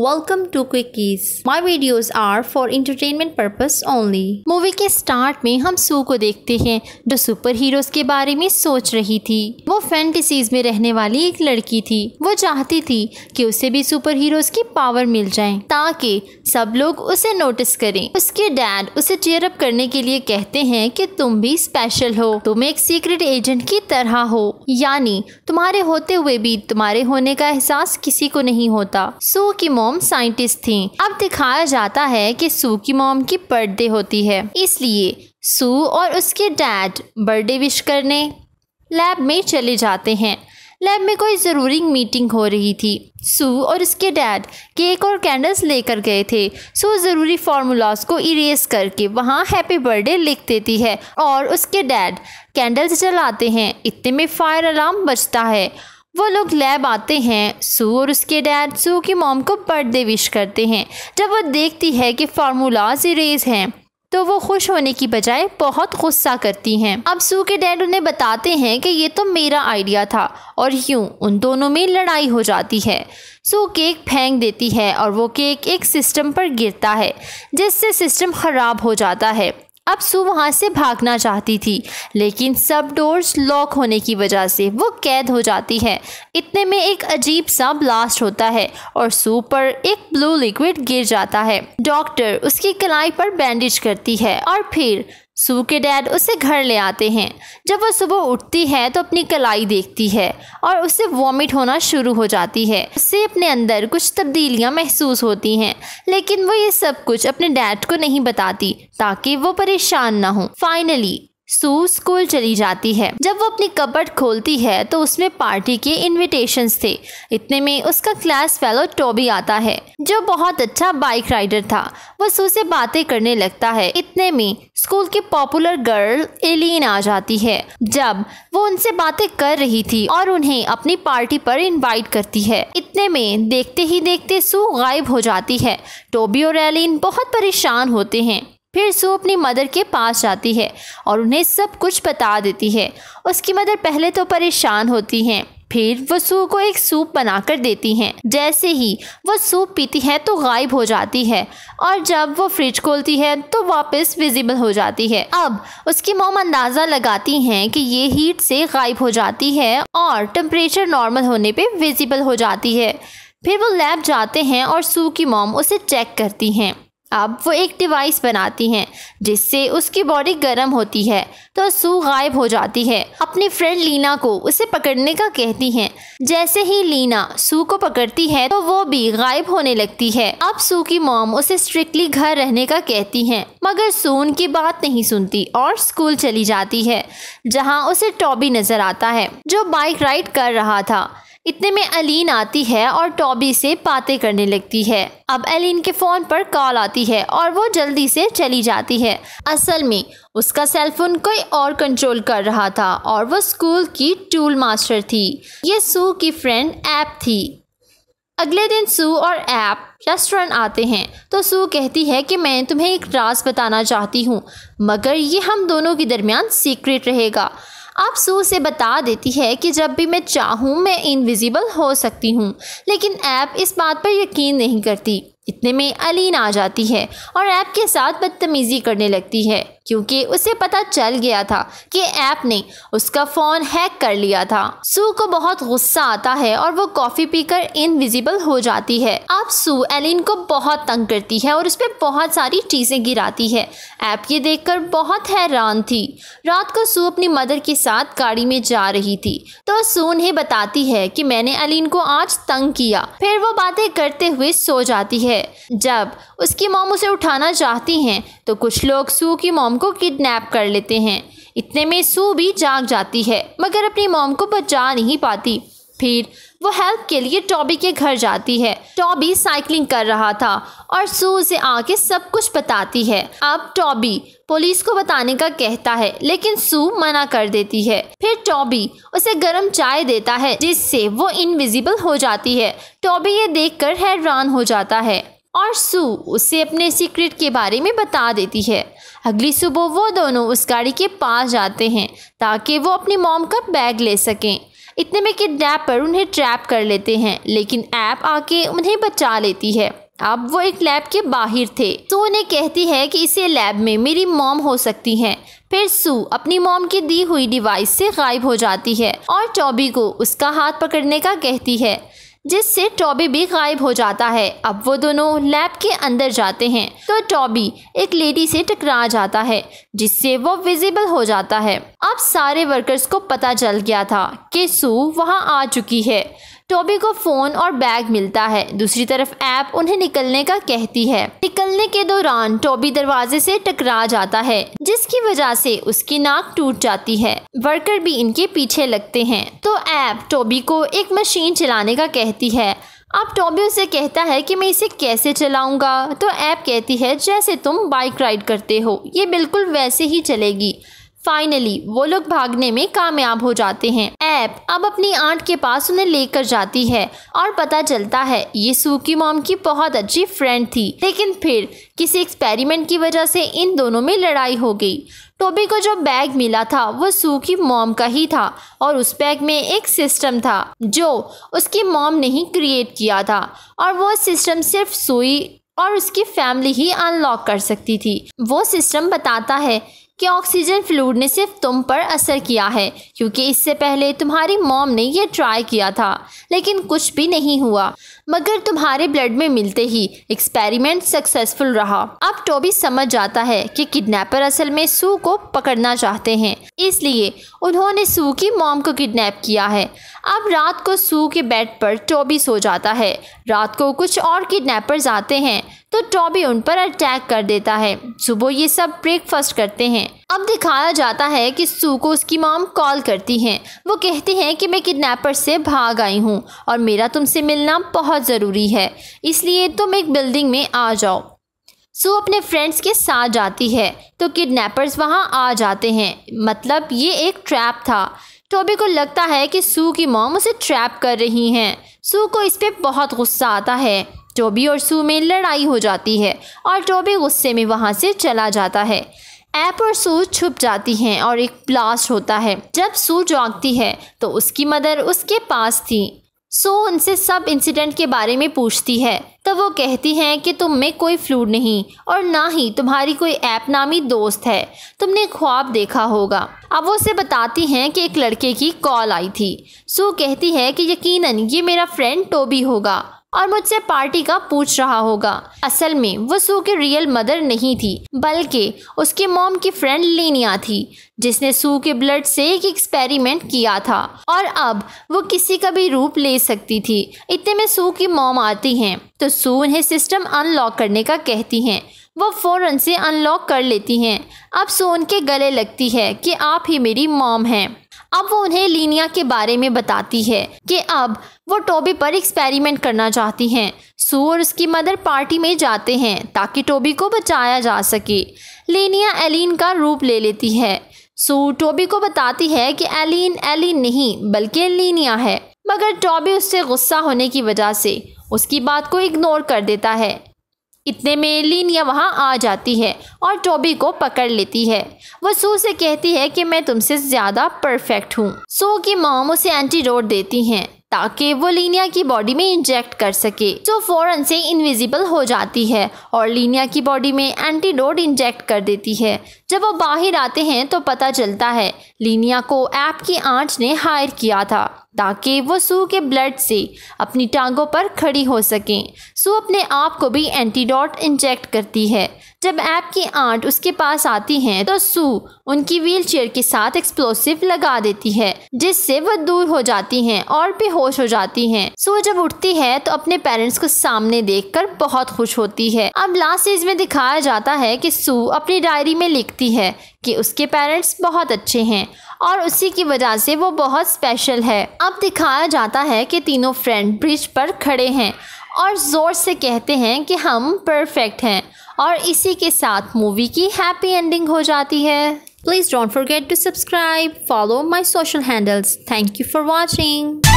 welcome to Quickies my videos are for entertainment purpose only movie के start में हम सू को देखते हैं जो सुपर हीरोज के बारे में सोच रही थी वो फैंटेसीज में रहने वाली एक लड़की थी वो चाहती थी कि उसे भी सुपर हीरोज की पावर मिल जाए ताकि सब लोग उसे नोटिस करें उसके डैड उसे चेयरअप करने के लिए कहते हैं कि तुम भी स्पेशल हो तुम एक सीक्रेट एजेंट की तरह हो यानी तुम्हारे होते हुए भी तुम्हारे होने का एहसास किसी को नहीं होता सू की मोम मॉम साइंटिस्ट थी अब दिखाया जाता है कि सू की मॉम की बर्थडे होती है इसलिए सू और उसके डैड बर्थडे विश करने लैब में चले जाते हैं लैब में कोई ज़रूरी मीटिंग हो रही थी सू और उसके डैड केक और कैंडल्स लेकर गए थे सू ज़रूरी फार्मूलाज को इरेज करके वहाँ हैप्पी बर्थडे लिख देती है और उसके डैड कैंडल्स जलाते हैं इतने में फायर अलार्म बजता है वो लोग लैब आते हैं सू और उसके डैड सू की मॉम को बर्थडे विश करते हैं जब वो देखती है कि फार्मूलाज इरेज हैं तो वो खुश होने की बजाय बहुत गुस्सा करती हैं अब सू के डैड उन्हें बताते हैं कि ये तो मेरा आइडिया था और यूं उन दोनों में लड़ाई हो जाती है सू केक फेंक देती है और वो केक एक सिस्टम पर गिरता है जिससे सिस्टम ख़राब हो जाता है अब सू वहाँ से भागना चाहती थी लेकिन सब डोर्स लॉक होने की वजह से वो कैद हो जाती है इतने में एक अजीब सा ब्लास्ट होता है और सू पर एक ब्लू लिक्विड गिर जाता है डॉक्टर उसकी कलाई पर बैंडेज करती है और फिर सू के डैड उसे घर ले आते हैं जब वह सुबह उठती है तो अपनी कलाई देखती है और उसे वॉमिट होना शुरू हो जाती है उससे अपने अंदर कुछ तब्दीलियाँ महसूस होती हैं लेकिन वो ये सब कुछ अपने डैड को नहीं बताती ताकि वो परेशान ना हो फाइनली सू स्कूल चली जाती है जब वो अपनी कपट खोलती है तो उसमें पार्टी के इनविटेशन थे इतने में उसका क्लास फेलो टॉबी आता है जो बहुत अच्छा बाइक राइडर था वो सू से बातें करने लगता है इतने में स्कूल के पॉपुलर गर्ल एलिन आ जाती है जब वो उनसे बातें कर रही थी और उन्हें अपनी पार्टी पर इनवाइट करती है इतने में देखते ही देखते सू गायब हो जाती है टोबी और एलिन बहुत परेशान होते हैं फिर सू अपनी मदर के पास जाती है और उन्हें सब कुछ बता देती है उसकी मदर पहले तो परेशान होती हैं फिर वो सू को एक सूप बनाकर देती हैं जैसे ही वो सूप पीती है तो गायब हो जाती है और जब वो फ्रिज खोलती है तो वापस विजिबल हो जाती है अब उसकी मोम अंदाज़ा लगाती हैं कि ये हीट से गायब हो जाती है और टम्परेचर नॉर्मल होने पे विजिबल हो जाती है फिर वो लैब जाते हैं और सू की मोम उसे चेक करती हैं अब वो एक डिवाइस बनाती हैं जिससे उसकी बॉडी गर्म होती है तो सू गायब हो जाती है अपनी फ्रेंड लीना को उसे पकड़ने का कहती हैं जैसे ही लीना सू को पकड़ती है तो वो भी गायब होने लगती है अब सू की मॉम उसे स्ट्रिक्टली घर रहने का कहती हैं मगर सू उनकी बात नहीं सुनती और स्कूल चली जाती है जहाँ उसे टॉबी नजर आता है जो बाइक राइड कर रहा था इतने में अलीन आती है और टॉबी से बातें करने लगती है अब एलिन के फ़ोन पर कॉल आती है और वो जल्दी से चली जाती है असल में उसका सेलफोन कोई और कंट्रोल कर रहा था और वो स्कूल की टूल मास्टर थी ये सू की फ्रेंड ऐप थी अगले दिन सू और ऐप रेस्टोरेंट आते हैं तो सू कहती है कि मैं तुम्हें एक राज बताना चाहती हूँ मगर ये हम दोनों के दरमियान सीक्रेट रहेगा आप सू से बता देती है कि जब भी मैं चाहूँ मैं इनविजिबल हो सकती हूँ लेकिन ऐप इस बात पर यकीन नहीं करती इतने में अलीन आ जाती है और ऐप के साथ बदतमीज़ी करने लगती है क्योंकि उसे पता चल गया था कि ऐप ने उसका फ़ोन हैक कर लिया था सू को बहुत गुस्सा आता है और वो कॉफ़ी पीकर इनविजिबल हो जाती है अब सू एलिन को बहुत तंग करती है और उस पर बहुत सारी चीज़ें गिराती है ऐप ये देखकर बहुत हैरान थी रात को सू अपनी मदर के साथ गाड़ी में जा रही थी तो सू उन्हें बताती है कि मैंने अलीन को आज तंग किया फिर वो बातें करते हुए सो जाती है जब उसकी मोम उसे उठाना चाहती हैं तो कुछ लोग सू की मोम मॉम को किडनैप कर लेते हैं इतने में सू भी जाग जाती है मगर अपनी मॉम को बचा नहीं पाती फिर वो हेल्प के लिए टॉबी के घर जाती है टॉबी साइकिलिंग कर रहा था और सू उसे आके सब कुछ बताती है अब टॉबी पुलिस को बताने का कहता है लेकिन सू मना कर देती है फिर टॉबी उसे गर्म चाय देता है जिससे वो इनविजिबल हो जाती है टॉबी ये देखकर हैरान हो जाता है और सू उसे अपने सीक्रेट के बारे में बता देती है अगली सुबह वो दोनों उस गाड़ी के पास जाते हैं ताकि वो अपनी मॉम का बैग ले सकें इतने में पर उन्हें ट्रैप कर लेते हैं लेकिन ऐप आके उन्हें बचा लेती है अब वो एक लैब के बाहर थे सू उन्हें कहती है कि इसे लैब में मेरी मॉम हो सकती हैं फिर सू अपनी मॉम की दी हुई डिवाइस से गायब हो जाती है और टॉबी को उसका हाथ पकड़ने का कहती है जिससे टॉबी भी गायब हो जाता है अब वो दोनों लैब के अंदर जाते हैं तो टॉबी एक लेडी से टकरा जाता है जिससे वो विजिबल हो जाता है अब सारे वर्कर्स को पता चल गया था कि सू वहाँ आ चुकी है टॉबी को फ़ोन और बैग मिलता है दूसरी तरफ ऐप उन्हें निकलने का कहती है निकलने के दौरान टॉबी दरवाजे से टकरा जाता है जिसकी वजह से उसकी नाक टूट जाती है वर्कर भी इनके पीछे लगते हैं तो ऐप टोबी को एक मशीन चलाने का कहती है अब टॉबी उसे कहता है कि मैं इसे कैसे चलाऊंगा तो ऐप कहती है जैसे तुम बाइक राइड करते हो ये बिल्कुल वैसे ही चलेगी फाइनली वो लोग भागने में कामयाब हो जाते हैं ऐप अब अपनी आंट के पास उन्हें लेकर जाती है और पता चलता है ये सूकी मॉम की बहुत अच्छी फ्रेंड थी लेकिन फिर किसी एक्सपेरिमेंट की वजह से इन दोनों में लड़ाई हो गई टोबी को जो बैग मिला था वो सूखी मॉम का ही था और उस बैग में एक सिस्टम था जो उसकी मॉम ने ही क्रिएट किया था और वो सिस्टम सिर्फ सुई और उसकी फैमिली ही अनलॉक कर सकती थी वो सिस्टम बताता है कि ऑक्सीजन फ्लूड ने सिर्फ तुम पर असर किया है क्योंकि इससे पहले तुम्हारी मॉम ने यह ट्राई किया था लेकिन कुछ भी नहीं हुआ मगर तुम्हारे ब्लड में मिलते ही एक्सपेरिमेंट सक्सेसफुल रहा अब टोबी समझ जाता है कि किडनैपर असल में सू को पकड़ना चाहते हैं इसलिए उन्होंने सू की मॉम को किडनैप किया है अब रात को सू के बेड पर टोबी सो जाता है रात को कुछ और किडनैपर्स आते हैं तो टॉबी उन पर अटैक कर देता है सुबह ये सब ब्रेकफास्ट करते हैं अब दिखाया जाता है कि सू को उसकी मॉम कॉल करती हैं वो कहती हैं कि मैं किडनैपर से भाग आई हूँ और मेरा तुमसे मिलना बहुत ज़रूरी है इसलिए तुम एक बिल्डिंग में आ जाओ सू अपने फ्रेंड्स के साथ जाती है तो किडनैपर्स वहाँ आ जाते हैं मतलब ये एक ट्रैप था टॉबी को लगता है कि सू की मॉम उसे ट्रैप कर रही हैं सू को इस पर बहुत गुस्सा आता है टोबी और सू में लड़ाई हो जाती है और टोबी गुस्से में वहाँ से चला जाता है ऐप और सू छुप जाती हैं और एक ब्लास्ट होता है जब सू जागती है तो उसकी मदर उसके पास थी सो उनसे सब इंसिडेंट के बारे में पूछती है तो वो कहती हैं कि तुम में कोई फ्लूड नहीं और ना ही तुम्हारी कोई ऐप नामी दोस्त है तुमने ख्वाब देखा होगा अब वो उसे बताती हैं कि एक लड़के की कॉल आई थी सो कहती है कि यकीनन ये मेरा फ्रेंड टोबी होगा और मुझसे पार्टी का पूछ रहा होगा असल में वो सू की रियल मदर नहीं थी बल्कि उसके मॉम की फ्रेंड लीनिया थी जिसने सू के ब्लड से एक एक्सपेरिमेंट किया था और अब वो किसी का भी रूप ले सकती थी इतने में सू की मॉम आती हैं तो सू उन्हें सिस्टम अनलॉक करने का कहती हैं वो फ़ौरन से अनलॉक कर लेती हैं अब सू उनके गले लगती है कि आप ही मेरी मॉम हैं अब वो उन्हें लीनिया के बारे में बताती है कि अब वो टोबी पर एक्सपेरिमेंट करना चाहती हैं सू और उसकी मदर पार्टी में जाते हैं ताकि टोबी को बचाया जा सके लीनिया एलिन का रूप ले लेती है सू टोबी को बताती है कि एलिन एलिन नहीं बल्कि लीनिया है मगर टॉबी उससे गुस्सा होने की वजह से उसकी बात को इग्नोर कर देता है इतने में लीनिया वहाँ आ जाती है और टोबी को पकड़ लेती है वह सू से कहती है कि मैं तुमसे ज़्यादा परफेक्ट हूँ सू की मॉम उसे एंटीडोट देती हैं ताकि वो लीनिया की बॉडी में इंजेक्ट कर सके जो फौरन से इनविजिबल हो जाती है और लीनिया की बॉडी में एंटीडोट इंजेक्ट कर देती है जब वो बाहर आते हैं तो पता चलता है लीनिया को ऐप की आंच ने हायर किया था ताकि वो सू के ब्लड से अपनी टांगों पर खड़ी हो सकें सू अपने आप को भी एंटीडॉट इंजेक्ट करती है जब ऐप की आंट उसके पास आती हैं तो सू उनकी व्हीलचेयर के साथ एक्सप्लोसिव लगा देती है जिससे वह दूर हो जाती हैं और बेहोश हो जाती हैं सू जब उठती है तो अपने पेरेंट्स को सामने देखकर बहुत खुश होती है अब लास्ट चीज में दिखाया जाता है कि सू अपनी डायरी में लिखती है कि उसके पेरेंट्स बहुत अच्छे हैं और उसी की वजह से वो बहुत स्पेशल है अब दिखाया जाता है कि तीनों फ्रेंड ब्रिज पर खड़े हैं और ज़ोर से कहते हैं कि हम परफेक्ट हैं और इसी के साथ मूवी की हैप्पी एंडिंग हो जाती है please don't forget to subscribe follow my social handles thank you for watching